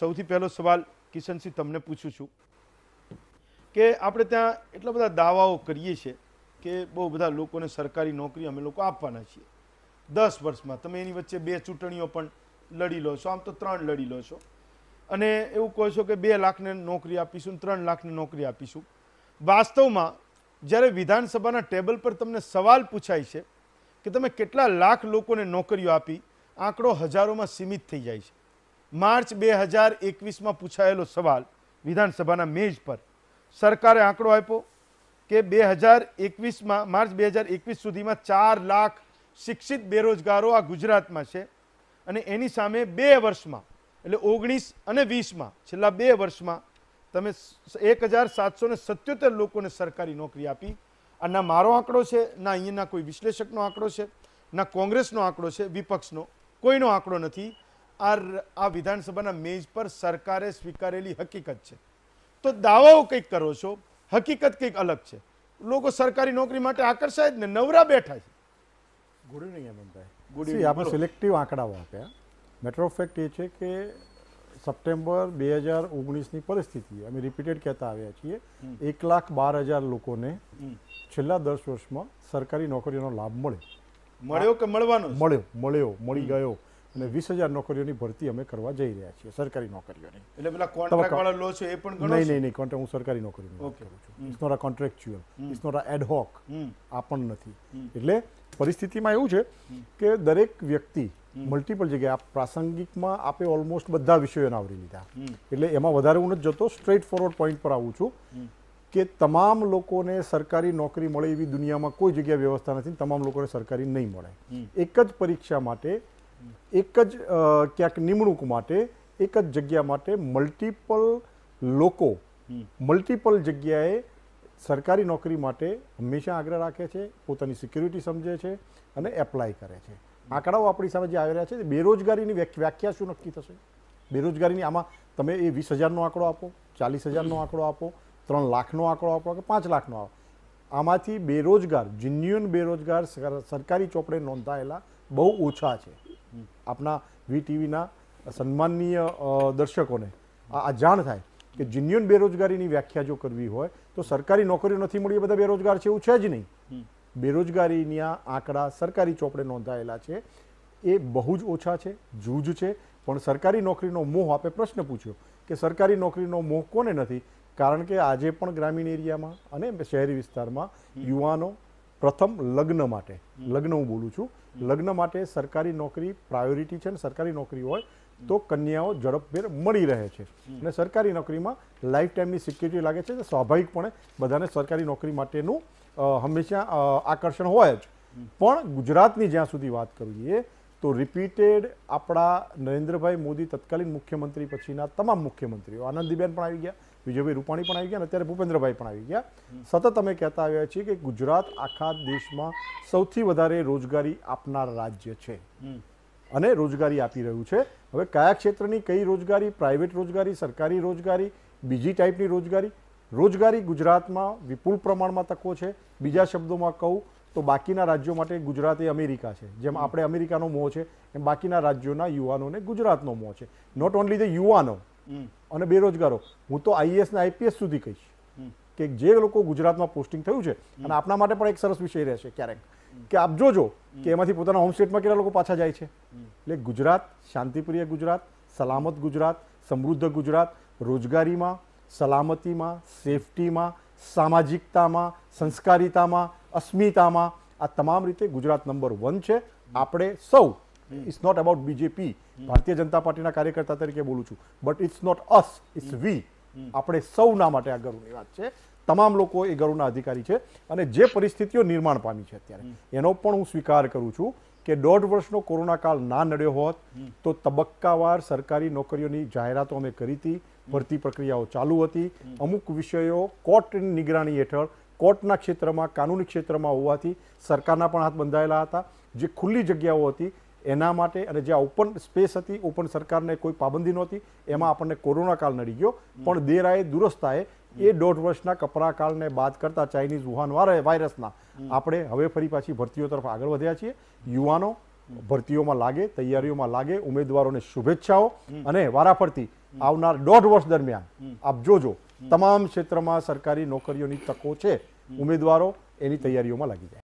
સૌથી પહેલો સવાલ કિશનસિંહ તમને પૂછું છું કે આપણે ત્યાં એટલા બધા દાવાઓ કરીએ છીએ કે બહુ બધા લોકોને સરકારી નોકરી અમે લોકો આપવાના છીએ દસ વર્ષમાં તમે એની વચ્ચે બે ચૂંટણીઓ પણ લડી લો છો આમ તો ત્રણ લડી લો છો અને એવું કહો છો કે બે લાખને નોકરી આપીશું ત્રણ લાખની નોકરી આપીશું વાસ્તવમાં જ્યારે વિધાનસભાના ટેબલ પર તમને સવાલ પૂછાય છે કે તમે કેટલા લાખ લોકોને નોકરીઓ આપી આંકડો હજારોમાં સીમિત થઈ જાય છે માર્ચ બે હજાર એકવીસમાં પૂછાયેલો સવાલ વિધાનસભાના મેજ પર સરકારે આંકડો આપ્યો કે બે હજાર એકવીસમાં માર્ચ બે હજાર એકવીસ સુધીમાં ચાર લાખ શિક્ષિત બેરોજગારો આ ગુજરાતમાં છે અને એની સામે બે વર્ષમાં એટલે ઓગણીસ અને વીસમાં છેલ્લા બે વર્ષમાં તમે એક હજાર સાતસો સત્યોતેર લોકોને સરકારી નોકરી આપી આ ના મારો આંકડો છે ના અહીંયાના કોઈ વિશ્લેષકનો આંકડો છે ના કોંગ્રેસનો આંકડો છે વિપક્ષનો કોઈનો આંકડો નથી આ આ વિધાનસભાના મેજ પર સરકારે સ્વીકારેલી હકીકત છે તો દાવાઓ કંઈક કરો છો હકીકત કંઈક અલગ છે લોકો સરકારી નોકરી માટે આકર્ષાય જ ને નવરા બેઠા છે ગુડ ઇવનિંગ હેમંતભાઈ ગુડ ઇવનિંગ આપણે સિલેક્ટિવ આંકડાઓ આપ્યા મેટર ઓફ ફેક્ટ એ છે કે સપ્ટેમ્બર બે હજાર ઓગણીસની પરિસ્થિતિ અમે રિપીટેડ કહેતા આવ્યા છીએ એક લાખ બાર હજાર લોકોને છેલ્લા દસ વર્ષમાં સરકારી નોકરીઓનો લાભ મળે મળ્યો કે મળવાનો મળ્યો મળ્યો મળી ગયો અને વીસ હજાર નોકરીઓની ભરતી અમે કરવા જઈ રહ્યા છીએ સરકારી નોકરીઓની એટલે પેલા કોન્ટ્રાક્ટ વાળા લો છો એ પણ નહીં નહીં નહીં કોન્ટ્રાક્ટ હું સરકારી નોકરી વાત કરું છું it's not a contractual it's not a ad hoc આ પણ નથી એટલે પરિસ્થિતિમાં એવું છે કે દરેક વ્યક્તિ મલ્ટિપલ જગ્યાએ આ પ્રાસંગિકમાં આપે ઓલમોસ્ટ બધા વિષયોને આવરી લીધા એટલે એમાં વધારે હું નથી જતો સ્ટ્રેટ ફોરવર્ડ પોઈન્ટ પર આવું છું કે તમામ લોકોને સરકારી નોકરી મળે એવી દુનિયામાં કોઈ જગ્યા વ્યવસ્થા નથી તમામ લોકોને સરકારી નહીં મળે એક જ પરીક્ષા માટે એક જ ક્યાંક નિમણૂક માટે એક જ જગ્યા માટે મલ્ટિપલ લોકો મલ્ટિપલ જગ્યાએ સરકારી નોકરી માટે હંમેશા આગ્રહ રાખે છે પોતાની સિક્યુરિટી સમજે છે અને એપ્લાય કરે છે આંકડાઓ આપણી સામે જે આવી રહ્યા છે બેરોજગારીની વ્યાખ્યા શું નક્કી થશે બેરોજગારીની આમાં તમે એ વીસ હજારનો આંકડો આપો ચાલીસ હજારનો આંકડો આપો ત્રણ લાખનો આંકડો આપો કે પાંચ લાખનો આપો આમાંથી બેરોજગાર જિન્યુઅન બેરોજગાર સરકારી ચોપડે નોંધાયેલા બહુ ઓછા છે આપના વી ટીવીના સન્માનનીય દર્શકોને આ જાણ થાય કે જિન્યુન બેરોજગારીની વ્યાખ્યા જો કરવી હોય તો સરકારી નોકરીઓ નથી મળી બધા બેરોજગાર છે એવું છે જ નહીં બેરોજગારીના આંકડા સરકારી ચોપડે નોંધાયેલા છે એ બહુ જ ઓછા છે જૂજ છે પણ સરકારી નોકરીનો મોહ આપે પ્રશ્ન પૂછ્યો કે સરકારી નોકરીનો મોહ કોને નથી કારણ કે આજે પણ ગ્રામીણ એરિયામાં અને શહેરી વિસ્તારમાં યુવાનો પ્રથમ લગ્ન માટે લગ્ન હું બોલું છું લગ્ન માટે સરકારી નોકરી પ્રાયોરિટી છે ને સરકારી નોકરી હોય તો કન્યાઓ ઝડપભેર મળી રહે છે અને સરકારી નોકરીમાં લાઈફ ટાઈમની સિક્યુરિટી લાગે છે સ્વાભાવિકપણે બધાને સરકારી નોકરી માટેનું હંમેશા આકર્ષણ હોય જ પણ ગુજરાતની જ્યાં સુધી વાત કરીએ તો રિપીટેડ આપણા નરેન્દ્રભાઈ મોદી તત્કાલીન મુખ્યમંત્રી પછીના તમામ મુખ્યમંત્રીઓ આનંદીબેન પણ આવી ગયા વિજયભાઈ રૂપાણી પણ આવી ગયા અને અત્યારે ભૂપેન્દ્રભાઈ પણ આવી ગયા સતત અમે કહેતા આવ્યા છીએ કે ગુજરાત આખા દેશમાં સૌથી વધારે રોજગારી આપનાર રાજ્ય છે અને રોજગારી આપી રહ્યું છે હવે કયા ક્ષેત્રની કઈ રોજગારી પ્રાઇવેટ રોજગારી સરકારી રોજગારી બીજી ટાઈપની રોજગારી રોજગારી ગુજરાતમાં વિપુલ પ્રમાણમાં તકો છે બીજા શબ્દોમાં કહું તો બાકીના રાજ્યો માટે ગુજરાત એ અમેરિકા છે જેમ આપણે અમેરિકાનો મોહ છે એમ બાકીના રાજ્યોના યુવાનોને ગુજરાતનો મોહ છે નોટ ઓનલી ધ યુવાનો અને બેરોજગારો હું તો આઈએસ ને આઈપીએસ સુધી કહીશ કે જે લોકો ગુજરાતમાં પોસ્ટિંગ થયું છે અને આપણા માટે પણ એક સરસ વિષય રહેશે ક્યારેક કે આપ જોજો કે એમાંથી પોતાના હોમ સ્ટેટમાં કેટલા લોકો પાછા જાય છે એટલે ગુજરાત શાંતિપ્રિય ગુજરાત સલામત ગુજરાત સમૃદ્ધ ગુજરાત રોજગારીમાં સલામતીમાં સેફટીમાં સામાજિકતામાં સંસ્કારિતામાં અસ્મિતામાં આ તમામ રીતે ગુજરાત નંબર વન છે આપણે સૌ ઇટ્સ નોટ અબાઉટ બીજેપી ભારતીય જનતા પાર્ટીના કાર્યકર્તા તરીકે બોલું છું but it's not us it's we આપણે સૌના માટે આ ગર્વની વાત છે તમામ લોકો એ ગર્વના અધિકારી છે અને જે પરિસ્થિતિઓ નિર્માણ પામી છે અત્યારે hmm. એનો પણ હું સ્વીકાર કરું છું કે દોઢ વર્ષનો કોરોના કાળ ના નડ્યો હોત hmm. તો તબક્કાવાર સરકારી નોકરીઓની જાહેરાતો અમે કરી હતી hmm. ભરતી પ્રક્રિયાઓ ચાલુ હતી અમુક વિષયો કોર્ટની નિગરાની હેઠળ કોર્ટના ક્ષેત્રમાં કાનૂની ક્ષેત્રમાં હોવાથી સરકારના પણ હાથ બંધાયેલા હતા જે ખુલ્લી જગ્યાઓ હતી એના માટે અને જે ઓપન સ્પેસ હતી ઓપન સરકારને કોઈ પાબંદી નહોતી એમાં આપણને કોરોના કાળ નડી ગયો પણ દેરાએ દુરસ્તાએ એ દોઢ વર્ષના કપરા કાળને બાદ કરતા ચાઇનીઝ વુહાન વાયરસના આપણે હવે ફરી પાછી ભરતીઓ તરફ આગળ વધ્યા છીએ યુવાનો ભરતીઓમાં લાગે તૈયારીઓમાં લાગે ઉમેદવારોને શુભેચ્છાઓ અને વારાફરતી આવનાર દોઢ વર્ષ દરમિયાન આપ જોજો તમામ ક્ષેત્રમાં સરકારી નોકરીઓની તકો છે ઉમેદવારો એની તૈયારીઓમાં લાગી જાય